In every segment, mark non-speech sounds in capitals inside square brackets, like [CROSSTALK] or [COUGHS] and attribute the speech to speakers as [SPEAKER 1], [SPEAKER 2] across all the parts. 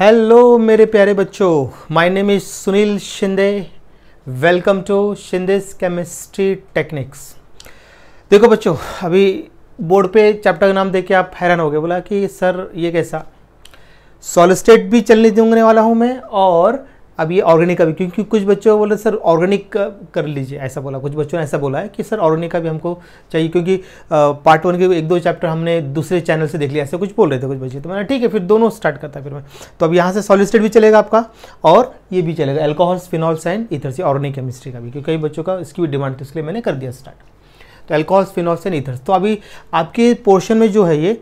[SPEAKER 1] Hello मेरे प्यारे बच्चों my name is Sunil Shinde welcome to Shinde's chemistry techniques देखो बच्चों अभी बोर्ड पे चैप्टर का नाम देख के आप हैरान हो गए बोला कि सर ये कैसा सॉलिस्टेट भी चलने दूंगने वाला हूँ मैं और अब ये ऑर्गेनिक का भी क्योंकि कुछ बच्चों बोले सर ऑर्गेनिक कर लीजिए ऐसा बोला कुछ बच्चों ने ऐसा बोला है कि सर ऑर्गेनिक का भी हमको चाहिए क्योंकि पार्ट वन के एक दो चैप्टर हमने दूसरे चैनल से देख लिया ऐसे कुछ बोल रहे थे कुछ बच्चे तो मैंने ठीक है फिर दोनों स्टार्ट करता फिर मैं तो अब यहाँ से सॉलिस्टेड भी चलेगा आपका और ये भी चलेगा एल्कोहल्स फिनॉल्स एंड इधर से ऑर्गेनिक केमिस्ट्री का भी क्योंकि कई बच्चों का इसकी भी डिमांड थी इसलिए मैंने कर दिया स्टार्ट तो एल्कोहल्स फिनॉल्स एंड इथर्स तो अभी आपके पोर्शन में जो है ये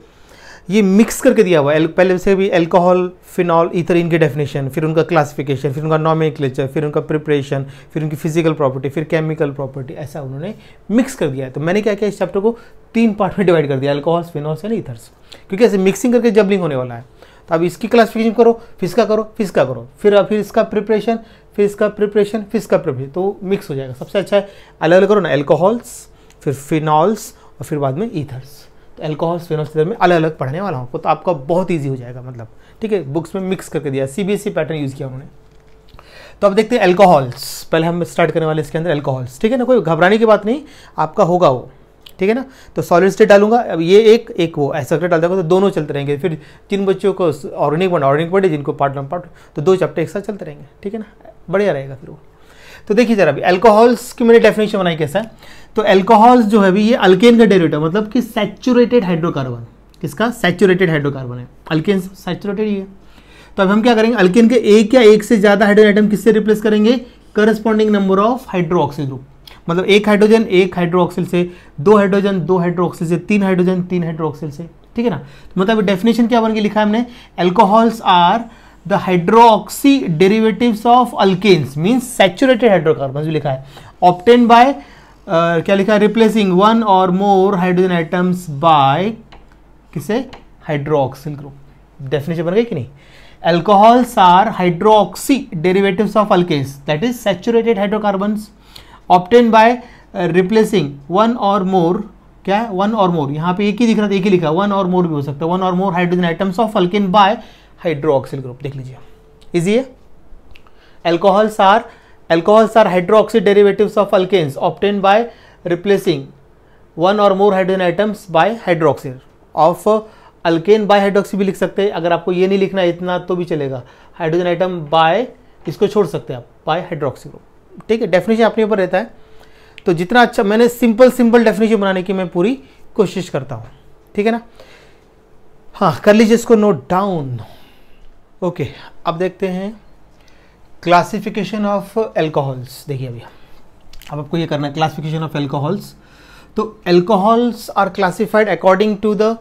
[SPEAKER 1] ये मिक्स करके दिया हुआ है पहले से भी एल्कोहल फिनॉल इतर इनके डेफिनेशन फिर उनका क्लासिफिकेशन फिर उनका नॉमिक्लेचर फिर उनका प्रिपरेशन फिर उनकी फिजिकल प्रॉपर्टी फिर केमिकल प्रॉपर्टी ऐसा उन्होंने मिक्स कर दिया है तो मैंने क्या किया इस चैप्टर को तीन पार्ट में डिवाइड कर दिया एल्कोहल्स फिनॉल्स एंड ईथर्स क्योंकि ऐसे मिक्सिंग करके जबलिंग होने वाला है तो अब इसकी क्लासिफिकेशन करो फिर इसका करो फिर इसका करो फिर फिर इसका प्रिपरेशन फिर इसका प्रिपरेशन फिर इसका प्रिपरेशन तो मिक्स हो जाएगा सबसे अच्छा है अलग अलग करो ना एल्कोहल्स फिर फिनॉल्स और फिर बाद में ईथर्स तो एल्कोहल स्पेनोस्टर में अलग अलग पढ़ने वाला हूँ तो आपका बहुत ईजी हो जाएगा मतलब ठीक है बुक्स में मिक्स करके दिया सी पैटर्न यूज़ किया उन्होंने तो अब देखते हैं एल्कोहल्स पहले हम स्टार्ट करने वाले इसके अंदर एल्कोहल्स ठीक है ना कोई घबराने की बात नहीं आपका होगा वो ठीक है ना तो सॉलिड स्टेट डालूंगा अब ये एक एक वो सेक्रेट डाल देगा तो दोनों चलते रहेंगे फिर जिन बच्चों को ऑर्गेनिक बन ऑर्गेनिक पढ़े जिनको पार्ट वन पार्ट तो दो चैप्टर एक साथ चलते रहेंगे ठीक है ना बढ़िया रहेगा फिर वो तो देखिए जरा अभी एल्कोहल्स की मैंने डेफिनेशन बनाई कैसा है तो अल्कोहल्स जो है भी ये अल्केन का डेरिवेटिव मतलब कि सैचुरेटेड हाइड्रोकार्बन किसका सैचुरेटेड हाइड्रोकार्बन है अल्केन सैचुरेटेड ही है तो अब हम क्या करेंगे अल्केन के एक या एक से ज़्यादा हाइड्रोजन आइटम किससे रिप्लेस करेंगे corresponding number of hydroxyl group मतलब एक हाइड्रोजन एक हाइड्रोक्सिल से दो हाइड्रोजन दो हाइड्रोक्सिल से तीन हाइड्रोजन तीन हाइड्रोक्सिल से ठीक है ना तो मतलब डेफिनेशन क्या बन के लिखा है हमने alcohols are the hydroxy derivative of alkanes means saturated hydrocarbon जो लिखा है ऑप्टेन बाय Uh, क्या लिखा है replacing one or more hydrogen atoms by किसे हाइड्रोक्सिल ग्रुप डेफिनेशन बन गई कि नहीं alcohols are hydroxy derivatives of alkanes that is saturated hydrocarbons obtained by uh, replacing one or more क्या है वन और मोर यहाँ पे एक ही दिख रहा था एक ही लिखा वन और मोर भी हो सकता है one or more hydrogen atoms of alkane by hydroxyl group देख लीजिए इजी है alcohols are Alcohols are hydroxy derivatives of alkanes obtained by replacing one or more hydrogen atoms by hydroxyl of alkane by hydroxy भी लिख सकते हैं अगर आपको ये नहीं लिखना है इतना तो भी चलेगा हाइड्रोजन आइटम बाय इसको छोड़ सकते हैं आप बाय हाइड्रोक्सी ग्रुप ठीक है डेफिनेशन अपने ऊपर रहता है तो जितना अच्छा मैंने सिंपल सिंपल डेफिनेशन बनाने की मैं पूरी कोशिश करता हूँ ठीक है ना हाँ कर लीजिए इसको नोट डाउन ओके अब देखते हैं क्लासिफिकेशन ऑफ एल्कोहल्स देखिए भैया अब आपको ये करना है क्लासिफिकेशन ऑफ एल्कोहल्स तो alcohols are classified according to the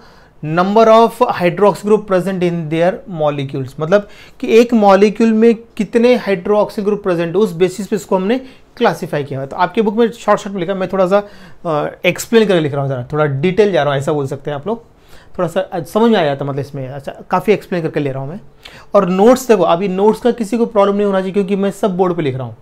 [SPEAKER 1] number of hydroxyl group present in their molecules मतलब कि एक मॉलिक्यूल में कितने हाइड्रोक्सिल ग्रुप प्रेजेंट उस बेसिस पे इसको हमने क्लासिफाई किया है तो आपके बुक में शॉर्ट शॉर्ट में लिखा मैं थोड़ा सा एक्सप्लेन करके लिख रहा हूँ ज़रा थोड़ा डिटेल जा रहा हूँ ऐसा बोल सकते हैं आप लोग थोड़ा सा समझ में आ जाता मतलब इसमें अच्छा काफ़ी एक्सप्लेन करके ले रहा हूँ मैं और नोट्स देखो अभी नोट्स का किसी को प्रॉब्लम नहीं होना चाहिए क्योंकि मैं सब बोर्ड पर लिख रहा हूँ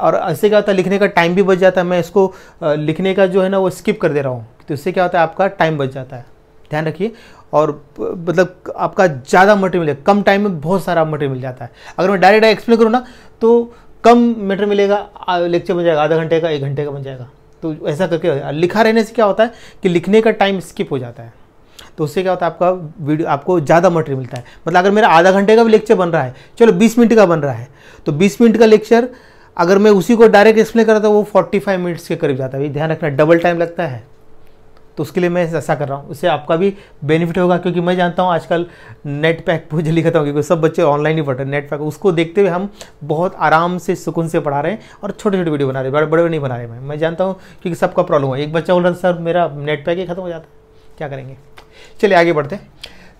[SPEAKER 1] और ऐसे क्या होता है लिखने का टाइम भी बच जाता है मैं इसको लिखने का जो है ना वो स्किप कर दे रहा हूँ तो इससे क्या होता है आपका टाइम बच जाता है ध्यान रखिए और मतलब आपका ज़्यादा मटेरियल मिलेगा कम टाइम में बहुत सारा मटेरियल मिल जाता है अगर मैं डायरेक्ट एक्सप्लेन करूँ ना तो कम मटेरियल मिलेगा लेक्चर बन जाएगा आधा घंटे का एक घंटे का बन जाएगा तो ऐसा करके लिखा रहने से क्या होता है कि लिखने का टाइम स्किप हो जाता है तो उससे क्या होता है आपका वीडियो आपको ज़्यादा मटेरियल मिलता है मतलब अगर मेरा आधा घंटे का भी लेक्चर बन रहा है चलो बीस मिनट का बन रहा है तो बीस मिनट का लेक्चर अगर मैं उसी को डायरेक्ट एक्सप्लेन रहा था वो फोर्टी फाइव मिनट्स के करीब जाता है ध्यान रखना डबल टाइम लगता है तो उसके लिए मैं ऐसा कर रहा हूँ उससे आपका भी बेनिफिट होगा क्योंकि मैं जानता हूँ आजकल नेट पैक बहुत जल्दी खत्म हो क्योंकि सब बच्चे ऑनलाइन ही पढ़ रहे हैं नेट पैक उसको देखते हुए हम बहुत आराम से सुकून से पढ़ा रहे हैं और छोटे छोटे वीडियो बना रहे हैं बड़े बड़े नहीं बना रहे मैं मैं जानता हूँ क्योंकि सबका प्रॉब्लम है एक बच्चा बोल रहा सर मेरा नेट पैक ही खत्म हो जाता है क्या करेंगे चलिए आगे बढ़ते हैं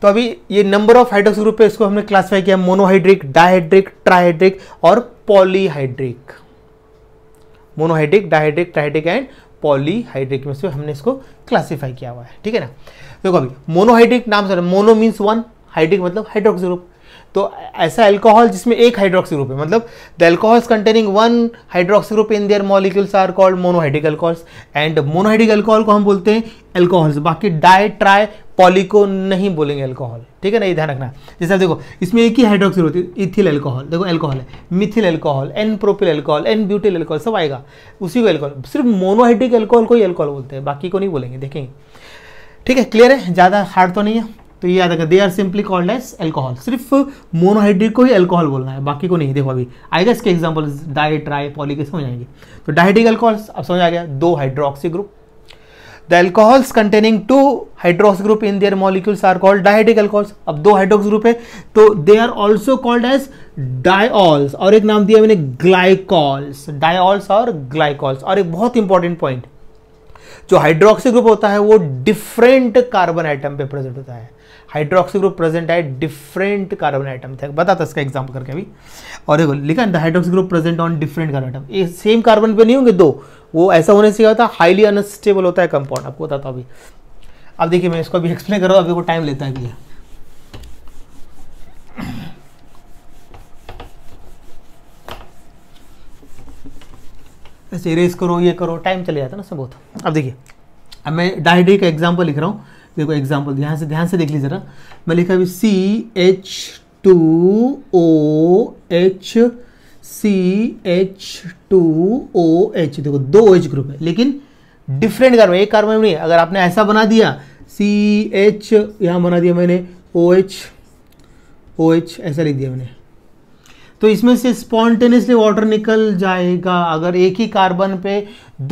[SPEAKER 1] तो अभी ये नंबर ऑफ हाइड्रोक्स ग्रुप है इसको हमने क्लासिफाई किया मोनोहाइड्रिक डाइहाइड्रिक ट्राइहाइड्रिक और polyhydric monohydric dihydric trihydric and polyhydric में से हमने इसको क्लासिफाई किया हुआ है ठीक है ना देखो अभी मोनोहाइड्रिक नाम से मोनो मीन्स वन हाइड्रिक मतलब हाइड्रोक्स ग्रुप तो ऐसा अल्कोहल जिसमें एक हाइड्रोक्स ग्रुप है मतलब the alcohols containing one hydroxyl group in their molecules are called monohydric alcohols and monohydric alcohol को हम बोलते हैं अल्कोहल्स बाकी डाई ट्राई पॉली को नहीं बोलेंगे अल्कोहल ठीक है ना ये ध्यान रखना जैसे देखो इसमें एक ही हाइड्रोक्सिल होती है इथिल अल्कोहल देखो अल्कोहल है methyl alcohol N propyl alcohol N butyl alcohol सब आएगा उसी को अल्कोहल सिर्फ मोनोहाइड्रिक अल्कोहल को ही अल्कोहल बोलते हैं बाकी को नहीं बोलेंगे देखेंगे ठीक है क्लियर है ज़्यादा हार्ड तो नहीं है तो ये याद रखें they are simply called as alcohol सिर्फ मोनोहाइड्रिक को ही अल्कोहल बोलना है बाकी को नहीं देखो अभी आएगा इसके एग्जाम्पल डाइट ट्राई पॉली के समझ आएंगे तो डायटिक अल्कोहल अब समझ आ गया दो hydroxy group the alcohols containing two hydroxyl group in their molecules are called dihydric alcohols अब दो हाइड्रोक्स ग्रुप है तो they are also called as diols और एक नाम दिया मैंने ग्लाइकॉल्स diols और ग्लाइकॉल्स और एक बहुत इंपॉर्टेंट पॉइंट जो हाइड्रोक्सी ग्रुप होता है वो डिफरेंट कार्बन आइटम पे प्रेजेंट होता है हाइड्रोक्सी ग्रुप प्रेजेंट है डिफरेंट कार्बन आइटम थे बताता इसका एग्जाम्पल करके अभी और देखो लिखा है hydroxy group present on different carbon atom ये सेम कार्बन पे नहीं होंगे दो वो ऐसा होने से क्या होता है हाईली अनस्टेबल होता है कंपाउंड आपको बताता हूँ अभी अब देखिए मैं इसको अभी एक्सप्लेन कर रहा हूँ अभी वो टाइम लेता है ऐसे इरेज करो ये करो टाइम चले जाता है ना सब बहुत अब देखिए अब मैं डायडी का एग्जाम्पल लिख रहा हूँ देखो एग्जाम्पल ध्यान से ध्यान से देख लीजिए जरा मैं लिखा अभी C H two O H C H two O H देखो दो एच ग्रुप है लेकिन डिफरेंट कार्बन एक कार्बन नहीं है अगर आपने ऐसा बना दिया सी एच यहां बना दिया मैंने ओ एच ओ एच ऐसा लिख दिया मैंने तो इसमें से स्पॉन्टेनियसली वाटर निकल जाएगा अगर एक ही कार्बन पे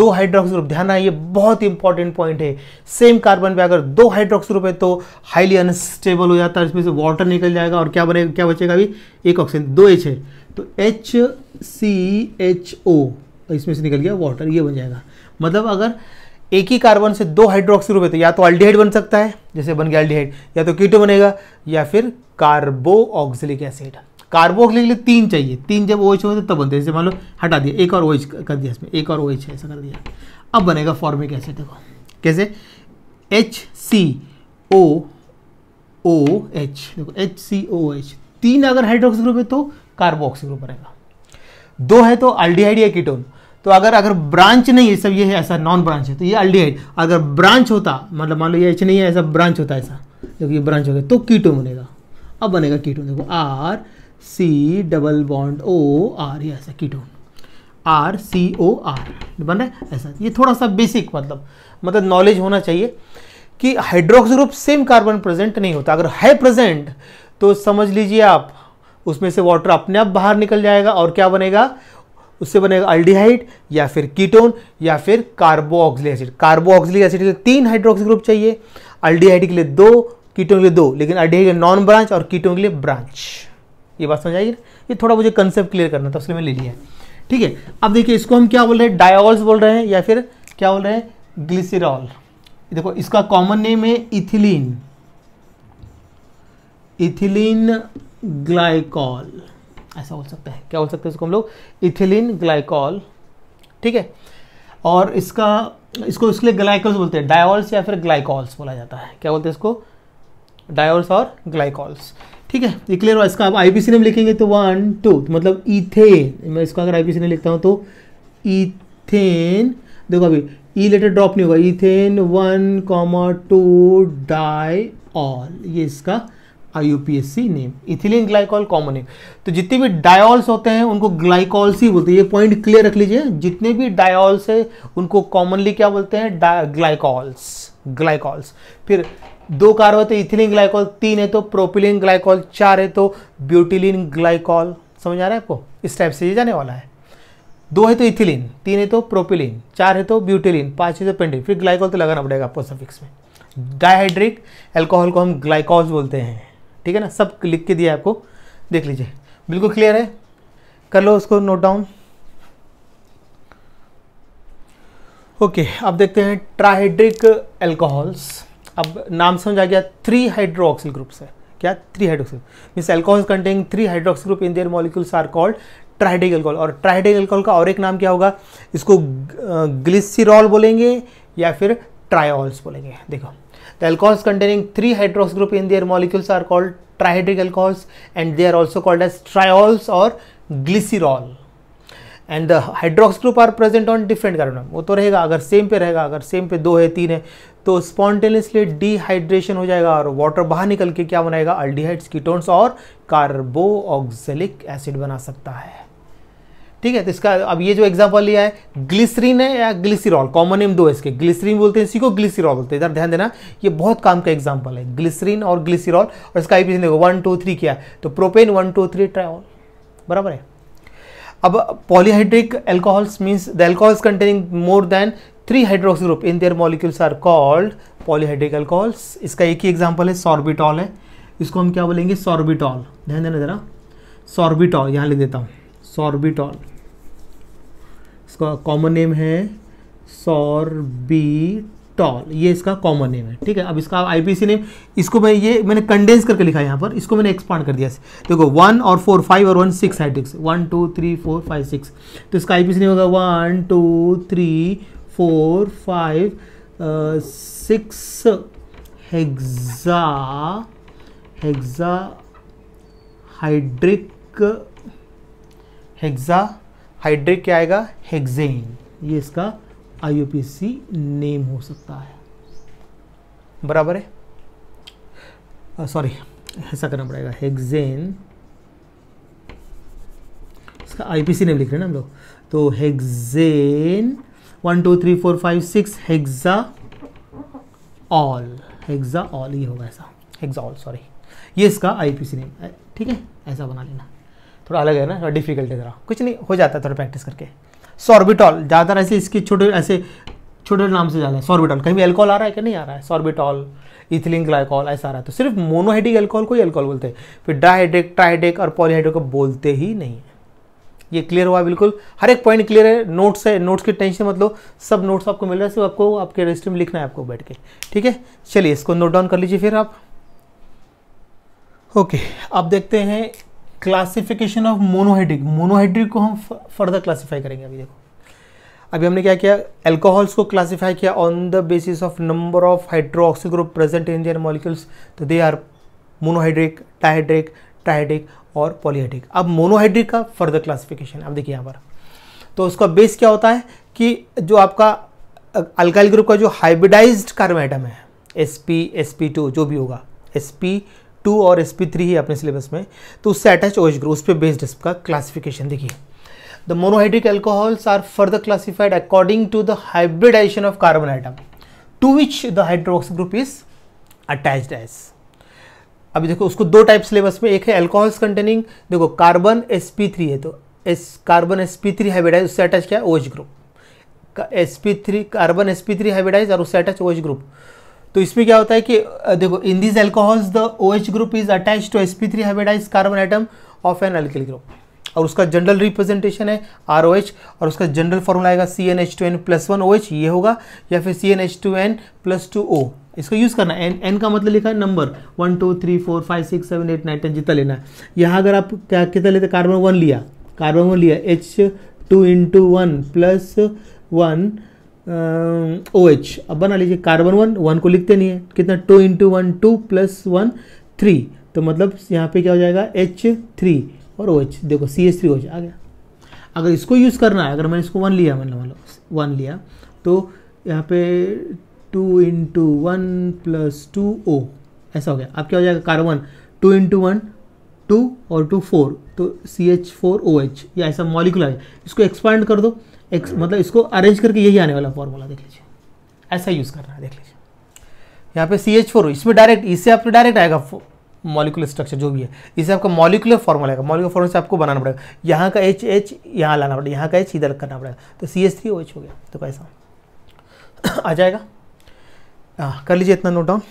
[SPEAKER 1] दो हाइड्रोक्स ग्रुप ध्यान ये बहुत इंपॉर्टेंट पॉइंट है सेम कार्बन पे अगर दो हाइड्रोक्स ग्रुप है तो हाईली अनस्टेबल हो जाता है इसमें से वाटर निकल जाएगा और क्या बनेगा क्या बचेगा अभी एक ऑक्सीजन दो एच है तो एच सी एच ओ इसमें से निकल गया वाटर ये बन जाएगा मतलब अगर एक ही कार्बन से दो हाइड्रोक्सी ग्रुप है तो या तो अल्डीहाइड बन सकता है जैसे बन गया अल्डीहाइड या तो कीटो बनेगा या फिर कार्बो ऑक्सिलिक एसिड कार्बो के लिए तीन चाहिए तीन जब ओ एच होते तब बनते जैसे मान लो हटा दिया एक और ओ एच कर दिया इसमें एक और ओ एच ऐसा कर दिया अब बनेगा फॉर्मिक एसिड देखो कैसे H C O O H देखो एच सी ओ एच तीन अगर हाइड्रोक्सी ग्रुप है तो कार्बोक्सी ग्रुप बनेगा दो है तो अल्डीहाइड या कीटोन तो अगर अगर ब्रांच नहीं है सब ये है ऐसा नॉन ब्रांच है तो ये अल्डीहाइड अगर ब्रांच होता मतलब मान लो ये एच नहीं है ऐसा ब्रांच होता ऐसा जब ये ब्रांच हो गया तो कीटोन बनेगा अब बनेगा कीटोन देखो R C double bond O R ये ऐसा ketone R C O R बन रहा है ऐसा ये थोड़ा सा बेसिक मतलब मतलब नॉलेज होना चाहिए कि हाइड्रोक्स ग्रुप सेम कार्बन प्रेजेंट नहीं होता अगर है प्रेजेंट तो समझ लीजिए आप उसमें से वाटर अपने आप बाहर निकल जाएगा और क्या बनेगा उससे बनेगा अल्डिहाइड या फिर कीटोन या फिर कार्बोक्सिलिक एसिड कार्बोक्सिलिक एसिड के लिए तीन हाइड्रोक्सिल ग्रुप चाहिए अल्डिहाइड के लिए दो कीटोन के लिए दो लेकिन अल्डिहाइड के नॉन ब्रांच और कीटोन के लिए ब्रांच ये बात समझ आएगी ये थोड़ा मुझे कंसेप्ट क्लियर करना था उसलिए ले लिया ठीक है अब देखिए इसको हम क्या बोल रहे हैं डायोल्स बोल रहे हैं या फिर क्या बोल रहे हैं ग्लिसरॉल देखो इसका कॉमन नेम है इथिलीन इथिलीन ग्लाइकॉल ऐसा बोल सकते हैं क्या बोल सकते हैं इसको हम लोग इथिलीन ग्लाइकॉल ठीक है और इसका इसको इसके लिए ग्लाइकॉल्स बोलते हैं डायोल्स या फिर ग्लाइकॉल्स बोला जाता है क्या बोलते हैं इसको डायोल्स और ग्लाइकॉल्स ठीक है ये क्लियर हुआ इसका आप आई नेम लिखेंगे तो वन टू तो मतलब इथेन मैं इसको अगर आई नेम लिखता हूँ तो इथेन देखो अभी ई लेटर ड्रॉप नहीं होगा ethane one comma two diol ये इसका IUPAC name ethylene glycol common name तो जितने भी डायोल्स होते हैं उनको ग्लाइकॉल्स ही बोलते हैं ये पॉइंट क्लियर रख लीजिए जितने भी डायोल्स है उनको कॉमनली क्या बोलते हैं ग्लाइकॉल्स ग्लाइकॉल्स फिर दो कार्बन होते इथिलीन ग्लाइकॉल तीन है तो प्रोपिलीन ग्लाइकॉल चार है तो ब्यूटिलीन ग्लाइकॉल समझ आ रहा है आपको इस टाइप से ये जाने वाला है दो है तो इथिलीन तीन है तो प्रोपिलीन चार है तो ब्यूटिलीन पाँच है तो पेंडिन फिर ग्लाइकॉल तो लगाना पड़ेगा आपको सफिक्स में डायहाइड्रिक एल्कोहल को हम ग्लाइकॉल्स बोलते हैं ठीक है ना सब लिख के दिया है आपको देख लीजिए बिल्कुल क्लियर है कर लो उसको नोट डाउन ओके अब देखते हैं ट्राहाइड्रिक एल्कोहल्स अब नाम समझ आ गया थ्री हाइड्रोक्सिल ग्रुप्स है क्या three hydroxyl means alcohols containing three hydroxyl group in their molecules are called trihydric alcohol और ट्राइडेक एल्कोहल का और एक नाम क्या होगा इसको ग्लिसरॉल बोलेंगे या फिर ट्रायोल्स बोलेंगे देखो Alcohols containing three hydrox group in their molecules are called trihydric alcohols and they are also called as triols or glycerol. And the hydroxyl group are present on different carbon वो तो रहेगा अगर same पे रहेगा अगर same पे दो है तीन है तो स्पॉन्टेनियसली डिहाइड्रेशन हो जाएगा और वाटर बाहर निकल के क्या बनाएगा अल्डीहाइड्स कीटोन्स और कार्बोऑक्सिलिक एसिड बना सकता है ठीक है तो इसका अब ये जो एग्जाम्पल लिया है ग्लिसरीन है या ग्लिसरॉल कॉमन नेम दो इसके ग्लिसरीन बोलते हैं इसी को ग्लिसरॉल बोलते हैं इधर ध्यान देना ये बहुत काम का एग्जाम्पल है ग्लिसरीन और ग्लिसरॉल और इसका आई देखो वन टू थ्री क्या है तो propane one two three triol बराबर है अब polyhydric alcohols means the alcohols containing more than three hydroxy group in their molecules are called polyhydric alcohols इसका एक ही एग्जाम्पल है सॉर्बिटॉल है इसको हम क्या बोलेंगे सॉर्बिटॉल ध्यान देना जरा सॉर्बिटॉल यहाँ लिख देता हूँ सॉर्बिटॉल इसका कॉमन नेम है सॉरबी टॉल ये इसका कॉमन नेम है ठीक है अब इसका आईपीसी नेम इसको मैं ये मैंने कंडेंस करके लिखा है यहाँ पर इसको मैंने एक्सपांड कर दिया देखो वन और फोर फाइव और one six hydrics one two three four five six तो इसका आईपीसी नेम होगा one two three four five six hexa hexa hydric hexa hydric क्या आएगा हेक्जेन ये इसका आई नेम हो सकता है बराबर है सॉरी ऐसा करना पड़ेगा हेक्जेन इसका आईपीसी नेम लिख रहे हैं ना हम लोग तो hexane one two three four five six hexaol hexaol ये होगा ऐसा हेक्जा ऑल सॉरी ये इसका आईपीसी नेम ठीक है ऐसा बना लेना थोड़ा अलग है ना थोड़ा डिफिकल्ट है ज़रा कुछ नहीं हो जाता है थोड़ा प्रैक्टिस करके सॉर्बिटॉल ज़्यादातर ऐसे इसके छोटे ऐसे छोटे नाम से ज़्यादा है सॉर्बिटॉल कहीं भी एल्कोहल आ रहा है कि नहीं आ रहा है सॉर्बिटॉल इथिलिन ग्लाइकॉल ऐसा आ रहा है तो सिर्फ मोनोहाइड्रिक एल्कोहल को ही एल्कोहल बोलते हैं फिर डाइहाइड्रिक ट्राइहाइड्रिक और पॉलीहाइड्रिक को बोलते ही नहीं है ये क्लियर हुआ बिल्कुल हर एक पॉइंट क्लियर है नोट्स है नोट्स की टेंशन मतलब सब नोट्स आपको मिल रहा है सिर्फ आपको आपके रजिस्टर में लिखना है आपको बैठ के ठीक है चलिए इसको नोट डाउन कर लीजिए फिर आप ओके अब देखते हैं क्लासिफिकेशन ऑफ मोनोहाइड्रिक मोनोहाइड्रिक को हम फर्दर क्लासिफाई करेंगे अभी देखो अभी हमने क्या किया एल्कोहल्स को क्लासिफाई किया on the basis of number of hydroxy group present in their molecules तो दे आर मोनोहाइड्रिक टाइड्रिक ट्राइड्रिक और पॉलीहाइड्रिक अब मोनोहाइड्रिक का फर्दर क्लासिफिकेशन अब देखिए यहाँ पर तो उसका बेस क्या होता है कि जो आपका अल्काइल ग्रुप का जो हाइब्रिडाइज्ड कार्बन आइटम है एस पी जो भी होगा एस पी टू और एस पी थ्री ही अपने सिलेबस में तो उससे अटैच ओएच ग्रुप उस पर बेस्ड इसका क्लासिफिकेशन देखिए the monohydric alcohols are further classified according to the hybridisation of carbon atom to which the hydroxyl group is attach as अभी देखो उसको दो टाइप सिलेबस में एक है एल्कोहल्स कंटेनिंग देखो कार्बन एस पी थ्री है तो s carbon S P three hybridise उससे अटैच क्या है OH group s P three carbon S P three hybridise और उससे अटैच ओएच ग्रुप तो इसमें क्या होता है कि देखो in this alcohols the O H group is attach to S P three hybridise carbon atom of an alkyl group और उसका जनरल रिप्रेजेंटेशन है आर ओ एच और उसका जनरल फॉर्मूला आएगा C n H two n plus one O H ये होगा या फिर C n H two n plus two O इसका यूज़ करना है एन एन का मतलब लिखा है number one two three four five six seven eight nine ten जितना लेना है यहाँ अगर आप क्या कितना लेते कार्बन वन लिया कार्बन वन लिया H two into one plus one O H अब बना लीजिए कार्बन वन वन को लिखते नहीं है कितना two into one two plus one three तो मतलब यहाँ पे क्या हो जाएगा एच थ्री और ओ एच देखो सी एच थ्री हो जाए आ गया अगर इसको यूज़ करना है अगर मैंने इसको वन लिया मैंने मान लो वन लिया तो यहाँ पे two into one plus two O ऐसा हो गया अब क्या हो जाएगा carbon two into one two और टू फोर तो C H four O H या ऐसा मॉलिकुलर है इसको एक्सपांड कर दो एक मतलब इसको अरेंज करके यही आने वाला फॉर्मूला देख लीजिए ऐसा यूज़ करना है देख लीजिए यहाँ पे सी एच फोर इसमें डायरेक्ट इससे आपको डायरेक्ट आएगा मॉलिकुलर स्ट्रक्चर जो भी है इससे आपका मॉलिकुलर फॉर्मूला आएगा मॉलिकुलर फॉर्मूला से आपको बनाना पड़ेगा यहाँ का एच एच यहाँ लाना पड़ेगा यहाँ का एच इधर करना पड़ेगा तो C H three O H हो गया तो कैसा [COUGHS] आ जाएगा हाँ कर लीजिए इतना नोट डाउन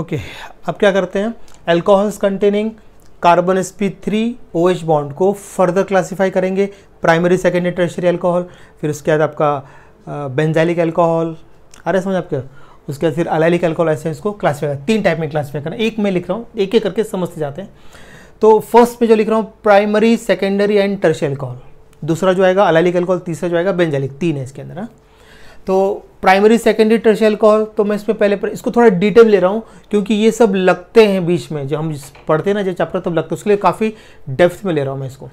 [SPEAKER 1] ओके अब क्या करते हैं alcohols containing carbon s p three O H bond को फर्दर क्लासीफाई करेंगे प्राइमरी सेकेंडरी टर्शरी अल्कोहल फिर उसके बाद आपका बेंजैलिक अल्कोहल आ रहा समझ आपके उसके बाद फिर अलाइलिक अल्कोहल ऐसे इसको क्लासीफाई तीन टाइप में क्लासीफाई करना एक में लिख रहा हूँ एक एक करके समझते जाते हैं तो फर्स्ट में जो लिख रहा हूँ primary secondary and tertiary alcohol दूसरा जो आएगा अलाइलिक अल्कोहल तीसरा जो आएगा बेंजैलिक तीन है इसके अंदर हाँ। तो प्राइमरी सेकेंडरी टर्शी एल्कोहल तो मैं इसमें पहले पर, इसको थोड़ा डिटेल ले रहा हूँ क्योंकि ये सब लगते हैं बीच में जब हम पढ़ते हैं ना जब चैप्टर तब लगते हैं उसके लिए काफ़ी डेप्थ में ले रहा हूँ मैं इसको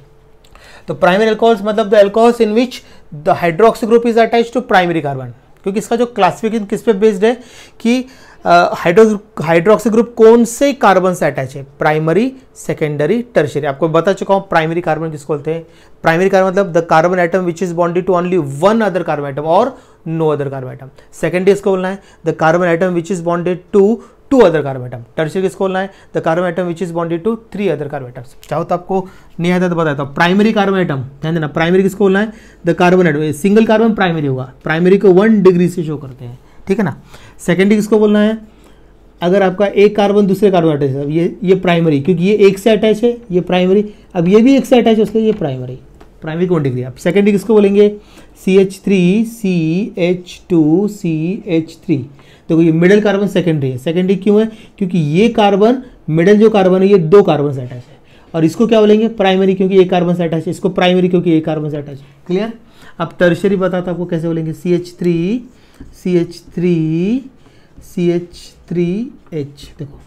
[SPEAKER 1] तो प्राइमरी एल्कोहल्स मतलब the alcohols in which the hydroxy group is attach to primary carbon क्योंकि इसका जो क्लासिफिकेशन किस पे बेस्ड है कि हाइड्रो हाइड्रोक्सी ग्रुप कौन से कार्बन से अटैच है प्राइमरी सेकेंडरी टर्शरी आपको बता चुका हूँ प्राइमरी कार्बन किसको बोलते हैं प्राइमरी कार्बन मतलब the carbon atom which is bonded to only one other carbon atom और no other carbon atom second इसको बोलना है the carbon atom which is bonded to two other carbon atom tertiary किसको बोलना है the carbon atom which is bonded to three other carbon atoms चाहो तो आपको नहीं आता तो बताया था प्राइमरी कार्बन आइटम ध्यान देना प्राइमरी किसको बोलना है the carbon atom single carbon primary होगा प्राइमरी को वन डिग्री से शो करते हैं ठीक है ना सेकेंडरी किसको बोलना है अगर आपका एक कार्बन दूसरे कार्बन अटैच है ये ये प्राइमरी क्योंकि ये एक से अटैच है ये प्राइमरी अब ये भी एक से अटैच है उसके ये प्राइमरी प्राइमरी वन डिग्री आप सेकेंडरी किसको बोलेंगे C H three C H two C H three देखो ये मिडल कार्बन सेकेंडरी है सेकेंडरी क्यों है क्योंकि ये कार्बन मिडल जो कार्बन है ये दो कार्बन से अटैच है और इसको क्या बोलेंगे प्राइमरी क्योंकि एक कार्बन से अटैच है इसको प्राइमरी क्योंकि एक कार्बन से अटैच है क्लियर अब टर्शरी बताता आपको कैसे बोलेंगे C H three C H three C H three H देखो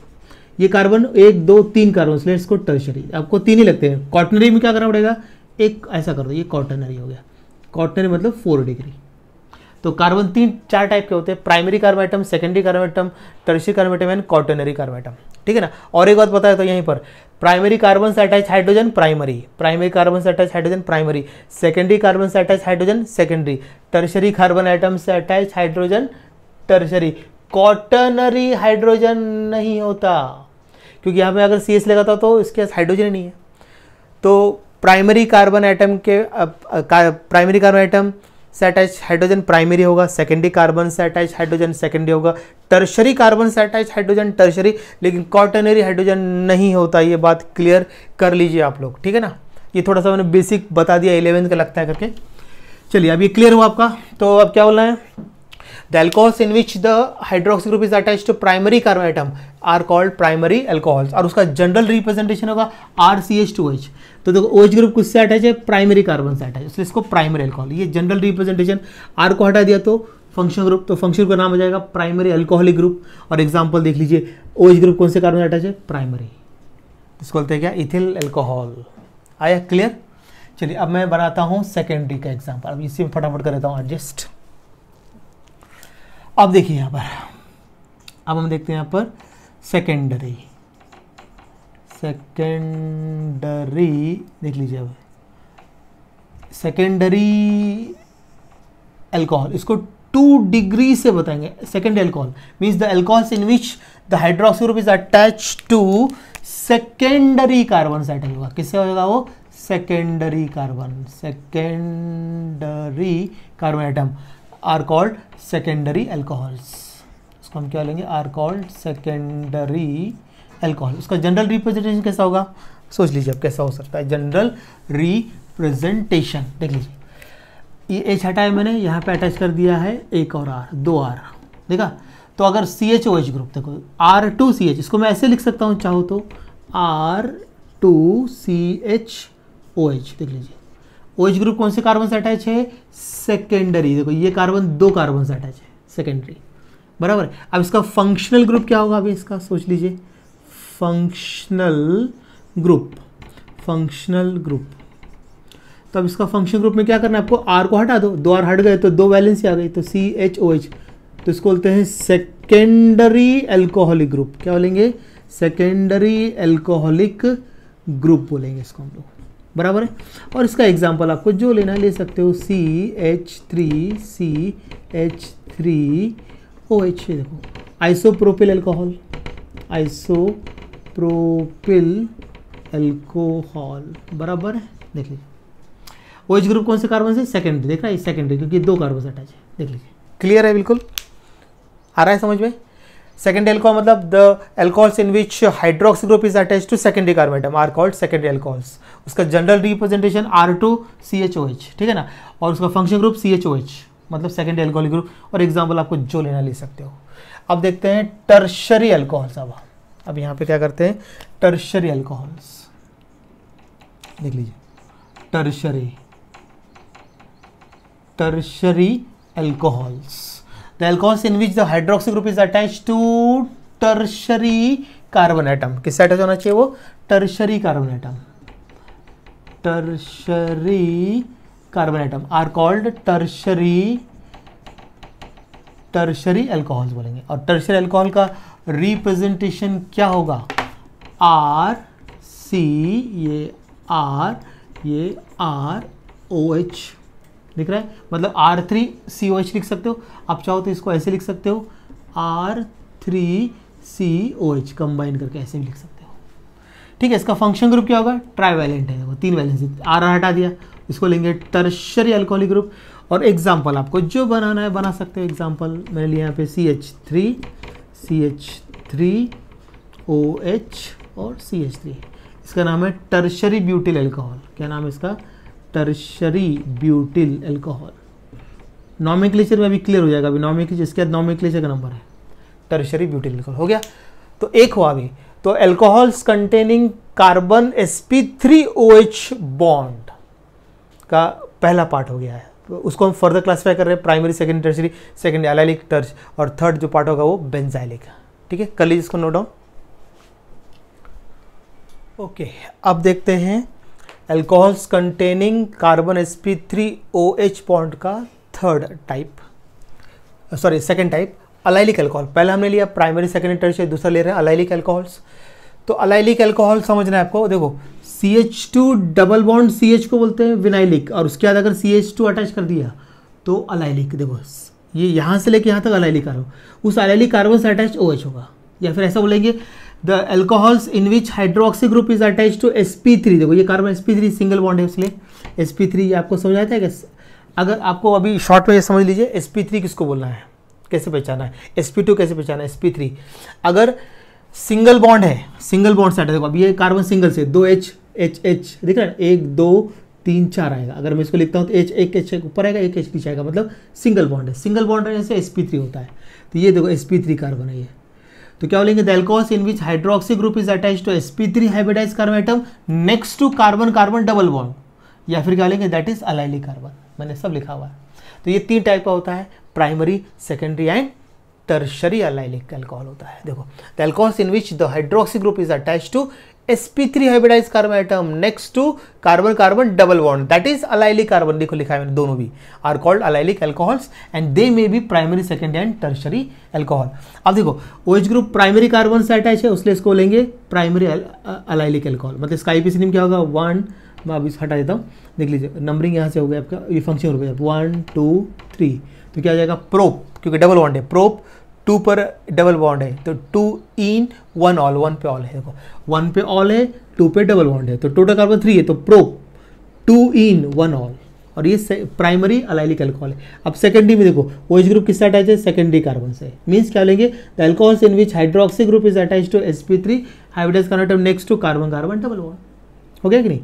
[SPEAKER 1] ये कार्बन एक दो तीन कार्बन इसलिए इसको टर्शरी आपको तीन ही लगते हैं कॉटनरी में क्या करना पड़ेगा एक ऐसा कर दो ये कॉटनरी हो गया कॉटनरी मतलब फोर डिग्री तो कार्बन तीन चार टाइप के होते हैं primary carbon atom secondary carbon atom tertiary carbon atom and quaternary carbon atom ठीक है ना और एक बात बताया तो यहीं पर प्राइमरी कार्बन से attach hydrogen primary primary carbon से attach hydrogen primary secondary carbon से attach hydrogen secondary tertiary carbon atom से attach hydrogen tertiary quaternary hydrogen नहीं होता क्योंकि यहाँ पर अगर सी एस लगाता तो इसके हाइड्रोजन ही नहीं है तो प्राइमरी कार्बन आइटम के प्राइमरी कार्बन आइटम से अटैच हाइड्रोजन प्राइमरी होगा सेकेंडरी कार्बन से अटैच हाइड्रोजन सेकेंडरी होगा टर्शरी कार्बन से अटैच हाइड्रोजन टर्शरी लेकिन कॉटनरी हाइड्रोजन नहीं होता ये बात क्लियर कर लीजिए आप लोग ठीक है ना ये थोड़ा सा मैंने बेसिक बता दिया इलेवेंथ का लगता है करके चलिए अब ये क्लियर हुआ आपका तो अब क्या बोलना है The alcohols in which the hydroxy group is attached to primary carbon atom are called primary alcohols और उसका जनरल रिप्रेजेंटेशन होगा R C H two H तो देखो ओएच ग्रुप किससे अटैच है प्राइमरी कार्बन से अटैच इसलिए इसको प्राइमरी एल्कोहल ये जनरल रिप्रेजेंटेशन आर को हटा दिया तो फंक्शन ग्रुप तो फंक्शन का नाम हो जाएगा प्राइमरी अल्कोहलिक ग्रुप और एग्जाम्पल देख लीजिए एच ग्रुप कौन से कार्बन अटैच है प्राइमरी इसको बोलते हैं क्या इथिल एल्कोहल आया क्लियर चलिए अब मैं बनाता हूँ सेकेंडरी का एग्जाम्पल अब इसी में फटाफट कर देता हूँ एडजस्ट अब देखिए यहां पर अब हम देखते हैं यहां पर सेकेंडरी सेकेंडरी देख लीजिए अब सेकेंडरी एल्कोहल इसको टू डिग्री से बताएंगे secondary alcohol means the alcohols in which the hydroxy group is attach to secondary carbon से होगा किससे होगा वो secondary carbon secondary carbon atom are called secondary alcohols उसको हम क्या लेंगे आर कॉल्ड सेकेंडरी एल्कोहल उसका जनरल रिप्रेजेंटेशन कैसा होगा सोच लीजिए अब कैसा हो सकता है जनरल रिप्रेजेंटेशन देख लीजिए ये एच हटाया मैंने यहाँ पे अटैच कर दिया है एक और आर दो आर देखा तो अगर C H O H group देखो आर टू सी एच इसको मैं ऐसे लिख सकता हूँ चाहो तो R two C H O H देख लीजिए ओएच ग्रुप कौन से कार्बन से अटैच है सेकेंडरी देखो ये कार्बन दो कार्बन से अटैच है सेकेंडरी बराबर अब इसका फंक्शनल ग्रुप क्या होगा अभी इसका सोच लीजिए फंक्शनल ग्रुप फंक्शनल ग्रुप तो अब इसका फंक्शन ग्रुप में क्या करना है आपको आर को हटा दो दो आर हट गए तो दो वैलेंस आ गई तो सी एच ओ एच तो इसको बोलते हैं सेकेंडरी एल्कोहलिक ग्रुप क्या बोलेंगे सेकेंडरी एल्कोहलिक ग्रुप बोलेंगे इसको हम लोग बराबर है और इसका एग्जाम्पल आपको जो लेना है ले सकते हो C H three C H three O H देखो आइसोप्रोपिल एल्कोहल आइसोप्रोपिल एल्कोहल बराबर है देख लीजिए ओ एच ग्रुप कौन से कार्बन से सेकेंडरी देख रहा है सेकेंडरी क्योंकि दो कार्बन अटैच है देख लीजिए क्लियर है बिल्कुल आ रहा है समझ में सेकेंड एल्कोहल मतलब the alcohols in which हाइड्रोक्स group is attach to secondary carbametam are called secondary alcohols उसका general representation R two C H O H ठीक है ना और उसका function group C H O H मतलब सेकेंडरी एल्कोहलिक ग्रुप और example आपको जो लेना ले सकते हो अब देखते हैं टर्शरी एल्कोहल्स अब अब यहाँ पे क्या करते हैं टर्शरी एल्कोहल्स देख लीजिए tertiary tertiary alcohols the alcohols in which the hydroxy group is attached to tertiary carbon atom किससे अटैच होना चाहिए वो tertiary carbon atom tertiary carbon atom are called tertiary tertiary alcohols बोलेंगे और टर्शरी एल्कोहल का representation क्या होगा R सी ये आर ये आर ओ एच दिख रहा है मतलब R three C O H लिख सकते हो आप चाहो तो इसको ऐसे लिख सकते हो R three C O H combine करके ऐसे भी लिख सकते हो ठीक है इसका फंक्शन ग्रुप क्या होगा ट्राई वैलेंट है वो तीन वैलेंस आर आर हटा दिया इसको लेंगे टर्शरी अल्कोहलिक ग्रुप और एग्जाम्पल आपको जो बनाना है बना सकते हो एग्जाम्पल मैंने लिया यहाँ पे C H three C H three O H और सी एच थ्री इसका नाम है टर्शरी ब्यूटिल एल्कोहल क्या नाम है इसका टर्शरी ब्यूटिल एल्कोहल नॉमिक्लेचर में अभी क्लियर हो जाएगा अभी नॉमिक्लेचर इसके बाद नॉमिक्लेचर का नंबर है टर्शरी ब्यूटिल एल्कोहल हो गया तो एक हुआ अभी तो alcohols containing carbon S P three O H bond का पहला पार्ट हो गया है तो उसको हम फर्दर क्लासिफाई कर रहे हैं primary second tertiary second allylic टर्च और थर्ड जो पार्ट होगा वो बेंजाइलिक ठीक है कर लीजिए इसको नोट डाउन ओके अब देखते हैं alcohols containing carbon S P three O H point का third type sorry second type allylic alcohol पहले हमने लिया प्राइमरी सेकेंडरी टर्शरी दूसरा ले रहे हैं अलाइलिक एल्कोहल्स तो अलाइलिक एल्कोहल समझना है आपको देखो C H two double bond C H को बोलते हैं विनाइलिक और उसके बाद अगर सी एच टू अटैच कर दिया तो अलाइलिक देखो ये यहाँ से लेके यहाँ तक अलाइलिक कार्बन उस अलाइलिक कार्बन से अटैच ओ एच होगा या फिर ऐसा बोलेंगे the alcohols in which hydroxy group is attach to S P three देखो ये carbon S P three single bond है इसलिए एस पी थ्री आपको समझ आता है कि अगर आपको अभी शॉर्ट में ये समझ लीजिए एस पी थ्री किसको बोलना है कैसे पहचाना है एस पी टू कैसे पहचाना है एस पी थ्री अगर सिंगल बॉन्ड है सिंगल बॉन्ड से देखो अब ये कार्बन सिंगल से दो एच एच एच देख रहे एक दो तीन चार आएगा अगर मैं इसको लिखता हूँ तो एच एक एच एक ऊपर आएगा एक एच नीचे आएगा मतलब सिंगल बॉन्ड है सिंगल बॉन्ड रहने से एस पी थ्री होता है तो ये देखो एस पी थ्री कार्बन है ये तो क्या बोलेंगे the in which hydroxy group is attach to S P three hybridise carbon atom next to carbon carbon double bond या फिर क्या बोलेंगे दैट इज अलाइली कार्बन मैंने सब लिखा हुआ है तो ये तीन टाइप का होता है primary secondary and tertiary allylic alcohol होता है देखो the alcohols in which the hydroxy group is attach to sp3 hybridise carbon atom next to carbon carbon double bond that is allylic carbon देखो लिखा है मैंने दोनों भी are called allylic alcohols and they may be primary second and tertiary alcohol अब देखो O group primary carbon से attach है उसलिए इसको लेंगे प्राइमरी अलाइलिक एल्कोहल मतलब इसका आईपीसी क्या होगा 1 मैं अभी हटा देता हूँ देख लीजिए नंबरिंग यहाँ से हो गया आपका ये फंक्शन हो गया वन टू थ्री तो क्या आ जाएगा प्रोप क्योंकि डबल बॉन्ड है प्रोप टू पर डबल बॉन्ड है तो two ene one ol one पे ऑल है देखो वन पे ऑल है टू पे डबल बॉन्ड है तो टोटल कार्बन थ्री है तो pro two ene one ol और ये प्राइमरी अलाइलिक अल्कोहल है अब सेकेंडरी में देखो वो इस ग्रुप किससे अटैच है सेकेंडरी कार्बन से मीन्स क्या लेंगे the alcohols in which hydroxy group is attach to S P three hybridize connect next to carbon carbon double one हो गया कि नहीं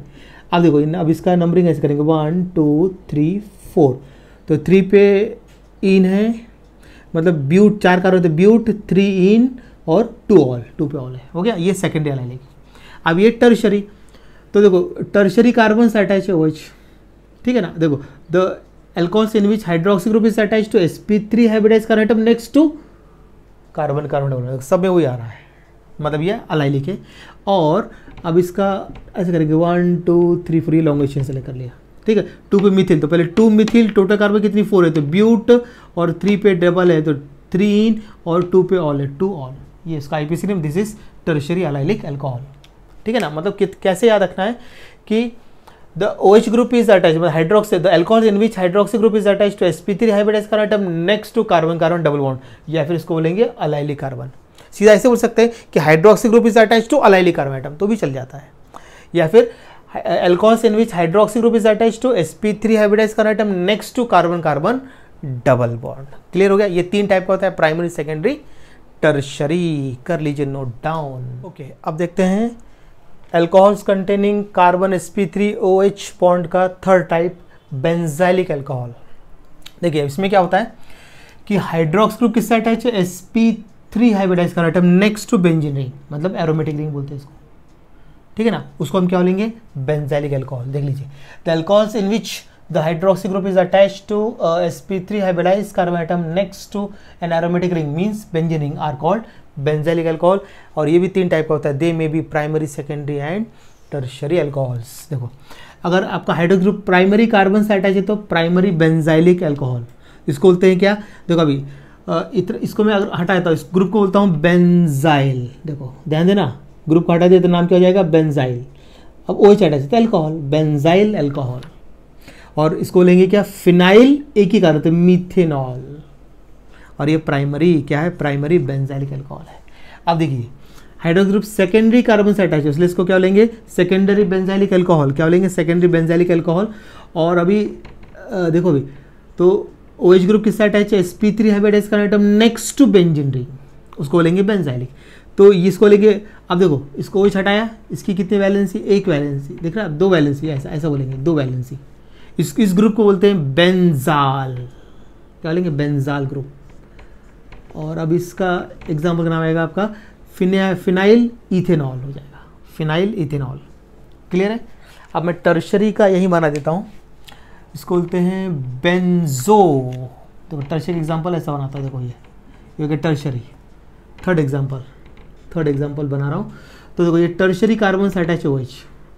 [SPEAKER 1] अब देखो अब इसका नंबरिंग ऐसे करेंगे वन टू थ्री फोर तो थ्री पे इन है मतलब ब्यूट चार कार्बन होते ब्यूट थ्री इन और टू ऑल टू पे ऑल है हो गया ये एल एलाइलिक अब ये टर्शरी तो देखो टर्शरी कार्बन अटैच है ओएच ठीक है ना देखो the alcohols in which hydroxy group is attach to S P three hybridise carbon atom next to carbon carbon सब में वही आ रहा है मतलब ये अलाइलिक है और अब इसका ऐसे करेंगे वन टू थ्री फोर ये से लेकर लिया ठीक है टू पे मिथिल तो पहले टू मिथिल टोटल कार्बन कितनी फोर है तो ब्यूट और थ्री पे डबल है तो थ्री इन और टू पे ऑल है टू ऑल ये इसका I P this is tertiary allylic alcohol ठीक है ना मतलब कैसे याद रखना है कि the is attach is attached but मतलब hydroxy the alcohol in which hydroxy group is attached to three hybridized carbon atom next to carbon carbon double bond या फिर इसको बोलेंगे अलाइलिक कार्बन सीधा ऐसे बोल सकते हैं कि hydroxy group is attach to allylic carbon atom तो भी चल जाता है या फिर alcohols in which hydroxy group is attached to sp3 hybridized atom next to carbon carbon double bond clear हो गया ये तीन टाइप का होता है प्राइमरी सेकेंडरी टर्शरी कर लीजिए नोट डाउन ओके अब देखते हैं alcohols containing carbon S P three O H bond का थर्ड टाइप बेंजाइलिक एल्कोहल देखिए इसमें क्या होता है कि हाइड्रोक्स ग्रुप किससे अटैच है एस पी थ्री हाइब्रिडाइज कर atom next to benzene ring मतलब एरोमेटिक रिंग बोलते हैं इसको ठीक है ना उसको हम क्या बोलेंगे बेंजाइलिक एल्कोहल देख लीजिए the alcohols in which hydroxy group is attach to S P three hybridized carbon atom next to an aromatic ring means benzene ring are called benzylic alcohol और ये भी तीन टाइप का होता है they may be primary secondary and tertiary alcohols देखो अगर आपका हाइड्रो ग्रुप प्राइमरी कार्बन से अटैच है तो प्राइमरी बेंजाइलिक एल्कोहल इसको बोलते हैं क्या देखो अभी uh, इतना इसको मैं अगर हटा देता हूँ तो इस ग्रुप को बोलता हूँ बेंजाइल देखो ध्यान देना ग्रुप को हटा दिया तो नाम क्या हो जाएगा बेंजाइल अब ओ एच हटा सकते एल्कोहल बेंजाइल एल्कोहल और इसको लेंगे क्या फिनाइल एक ही कारण मिथेनॉल तो और ये प्राइमरी क्या है प्राइमरी बेंजाइलिक एल्कोहल है अब देखिए हाइड्रोजन ग्रुप सेकेंडरी कार्बन से अटैच है इसलिए इसको क्या लेंगे सेकेंडरी बेंजाइलिक एल्कोहल क्या लेंगे सेकेंडरी बेंजाइलिक एल्कोहल और अभी आ, देखो अभी तो ओ एच ग्रुप किससे अटैच है S P three hybridise carbon atom next to benzene ring उसको लेंगे बेंजाइलिक तो इसको लेके अब देखो इसको वही छटाया इसकी कितनी वैलेंसी एक वैलेंसी देख रहे दो बैलेंसी ऐसा ऐसा बोलेंगे दो बैलेंसी इस इस ग्रुप को बोलते हैं बेंजाल क्या बोलेंगे बेंजाल ग्रुप और अब इसका एग्जाम्पल का नाम आएगा आपका फिना फिनाइल इथेनॉल हो जाएगा फिनाइल इथेनॉल क्लियर है अब मैं टर्शरी का यही बना देता हूँ इसको बोलते हैं बेंजो तो टर्शरी एग्जाम्पल ऐसा बनाता है देखो ये क्योंकि tertiary third example third example बना रहा हूँ तो देखो ये टर्शरी कार्बन से अटैच ओ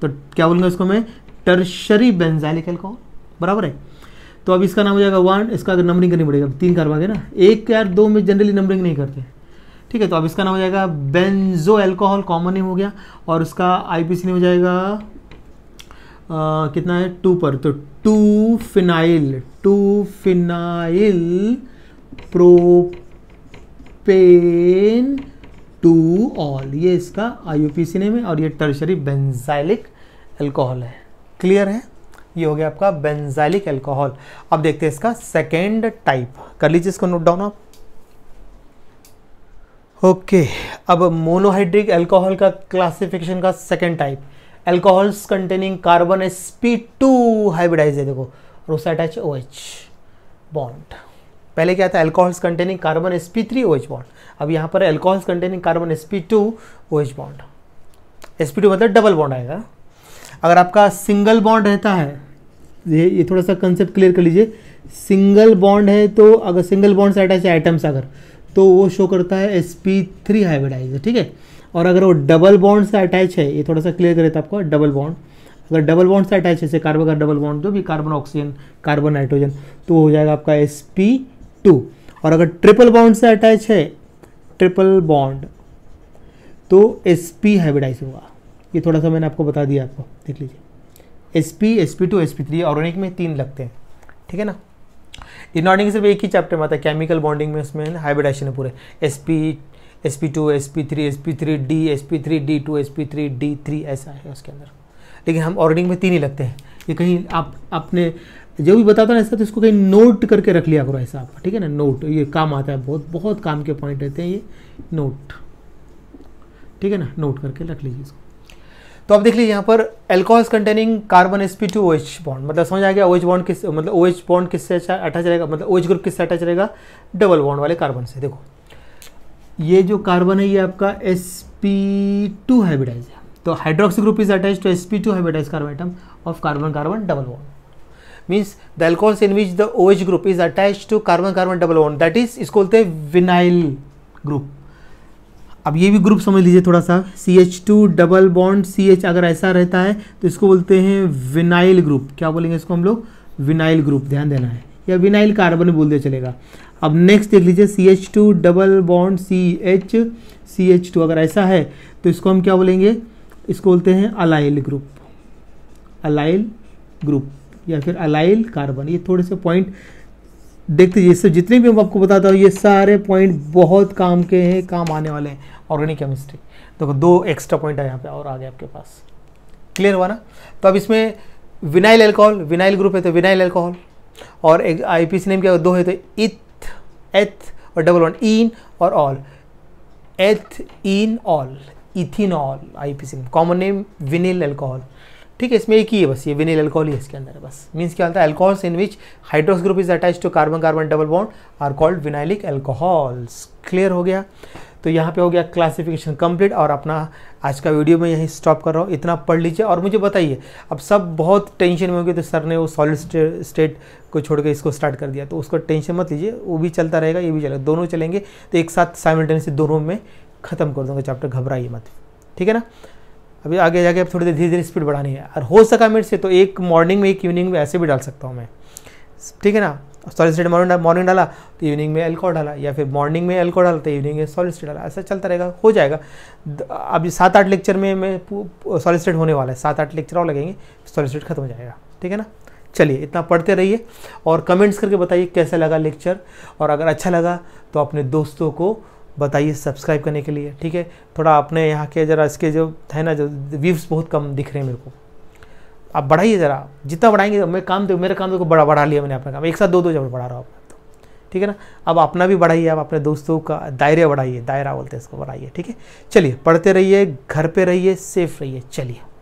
[SPEAKER 1] तो क्या बोलूँगा इसको मैं टर्शरी बेंजाइलिक एल्कोहल बराबर है तो अब इसका नाम हो जाएगा वन इसका अगर नंबरिंग करनी पड़ेगा तीन कार्बन है ना एक यार दो में जनरली नंबरिंग नहीं करते ठीक है तो अब इसका नाम हो जाएगा बेंजो एल्कोहल कॉमन नहीं हो गया और उसका आईपीसी नेम हो जाएगा आ, कितना है टू पर तो two phenyl two phenyl propane two ol ये इसका आई नेम है और ये टर्शरी बेंजाइलिक एल्कोहल है क्लियर है ये हो गया आपका बेंजाइलिक एल्कोहल अब देखते हैं इसका सेकेंड टाइप कर लीजिए इसको नोट डाउन आप ओके अब मोनोहाइड्रिक एल्कोहल का क्लासिफिकेशन का second type alcohols containing carbon S P two hybridize है देखो रोसाइटाच ओ एच बॉन्ड पहले क्या था alcohols containing carbon S P three H bond अब यहाँ पर alcohols containing carbon S P two H bond S P two मतलब डबल बॉन्ड आएगा अगर आपका सिंगल बॉन्ड रहता है ये ये थोड़ा सा कंसेप्ट क्लियर कर लीजिए सिंगल बॉन्ड है तो अगर सिंगल बॉन्ड से अटैच है आइटम्स अगर तो वो शो करता है एस पी थ्री हाइब्रिडाइज ठीक है और अगर वो डबल बॉन्ड से अटैच है ये थोड़ा सा क्लियर करे तो आपका डबल बॉन्ड अगर डबल बॉन्ड से अटैच है कार्बन का डबल बॉन्ड जो भी कार्बन ऑक्सीजन कार्बन नाइट्रोजन तो हो जाएगा आपका एस पी टू और अगर ट्रिपल बॉन्ड से अटैच है ट्रिपल बॉन्ड तो एस पी हाइब्रिडाइज होगा ये थोड़ा सा मैंने आपको बता दिया आपको देख लीजिए S P S P two S P three organic में तीन लगते हैं ठीक है ना इनऑर्गेनिक सिर्फ एक ही चैप्टर में आता है केमिकल बॉन्डिंग में उसमें हाइब्रिडाइजेशन है पूरे S P S P two S P three S P three D S P three D two S P three D three ऐसा है उसके अंदर लेकिन हम ऑर्डिंग में तीन ही लगते हैं ये कहीं आप अपने जो भी बताता ना ऐसा तो इसको कहीं नोट करके रख लिया करो ऐसा आप ठीक है ना नोट ये काम आता है बहुत बहुत काम के पॉइंट रहते हैं ये नोट ठीक है ना नोट करके रख लीजिए इसको तो आप देख लीजिए यहाँ पर alcohols containing carbon S P two O H bond मतलब समझ आ गया ओ एच बॉन्ड किस मतलब ओ एच बॉन्ड किससे अटैच रहेगा मतलब ओ एच ग्रुप किससे अटैच रहेगा डबल बॉन्ड वाले कार्बन से देखो ये जो कार्बन है ये आपका एस पी टू हाइब्रिडाइज है तो hydroxy group is attach to S P two hybridize carbon atom of carbon carbon double bond means the alcohols in which the OH group is attached to carbon carbon double bond that is इसको बोलते हैं vinyl group अब ये भी group समझ लीजिए थोड़ा सा C H two double bond C H अगर ऐसा रहता है तो इसको बोलते हैं विनाइल ग्रुप क्या बोलेंगे इसको हम लोग विनाइल ग्रुप ध्यान देना है या विनाइल कार्बन बोल दिया चलेगा अब नेक्स्ट देख लीजिए C H two double bond C H C H two अगर ऐसा है तो इसको हम क्या बोलेंगे इसको बोलते हैं अलाइल ग्रुप अलाइल ग्रुप या फिर अलाइल कार्बन ये थोड़े से पॉइंट देखते जी इससे जितने भी हम आपको बताता हूँ ये सारे पॉइंट बहुत काम के हैं काम आने वाले हैं ऑर्गेनिक केमिस्ट्री देखो तो दो एक्स्ट्रा पॉइंट है यहाँ पे और आ गया आपके पास क्लियर हुआ ना तो अब इसमें विनाइल एल्कोहल विनाइल ग्रुप है तो विनाइल एल्कोहल और एक आई पी सी नेम क्या दो है तो इथ एथ और डबल वन इन और ol eth ene ol ethene ol I P C name common name vinyl alcohol ठीक है इसमें एक ही है बस ये विनिल अल्कोहल ही इसके अंदर है बस मीन्स क्या होता है alcohols in which हाइड्रोक्स group is attach to carbon carbon double bond are called vinylic alcohols clear हो गया तो यहाँ पे हो गया क्लासिफिकेशन कंप्लीट और अपना आज का वीडियो में यहीं स्टॉप कर रहा हूँ इतना पढ़ लीजिए और मुझे बताइए अब सब बहुत टेंशन में होंगे तो सर ने वो सॉलिड स्टेट को छोड़ के इसको स्टार्ट कर दिया तो उसको टेंशन मत लीजिए वो भी चलता रहेगा ये भी चलेगा दोनों चलेंगे तो एक साथ साइमल्टेनियसली दोनों में ख़त्म कर दूँगा चैप्टर घबराइए मत ठीक है ना अभी आगे जाके अब थोड़ी देर धीरे धीरे स्पीड बढ़ानी है और हो सका मेरे से तो एक मॉर्निंग में एक इवनिंग में ऐसे भी डाल सकता हूँ मैं ठीक है ना सॉलिड स्टेट मॉर्निंग मॉर्निंग डाला तो इवनिंग में एल्कोहल डाला या फिर मॉर्निंग में एल्कोहल डाला तो इवनिंग में सॉलिड स्टेट डाला ऐसा चलता रहेगा हो जाएगा अभी सात आठ लेक्चर में मैं सॉलिड स्टेट होने वाला है सात आठ लेक्चर और लगेंगे सॉलिड स्टेट खत्म हो जाएगा ठीक है ना चलिए इतना पढ़ते रहिए और कमेंट्स करके बताइए कैसा लगा लेक्चर और अगर अच्छा लगा तो अपने दोस्तों को बताइए सब्सक्राइब करने के लिए ठीक है थोड़ा अपने यहाँ के ज़रा इसके जो है ना जो व्यूज़ बहुत कम दिख रहे हैं मेरे को आप बढ़ाइए ज़रा जितना बढ़ाएंगे मैं काम तो मेरा काम देखो तो बड़ा बढ़ा लिया मैंने अपना काम एक साथ दो दो जब बढ़ा रहा हूँ तो ठीक है ना अब अपना भी बढ़ाइए आप अपने दोस्तों का दायरे बढ़ाइए दायरा बोलते हैं इसको बढ़ाइए ठीक है चलिए पढ़ते रहिए घर पर रहिए सेफ रहिए चलिए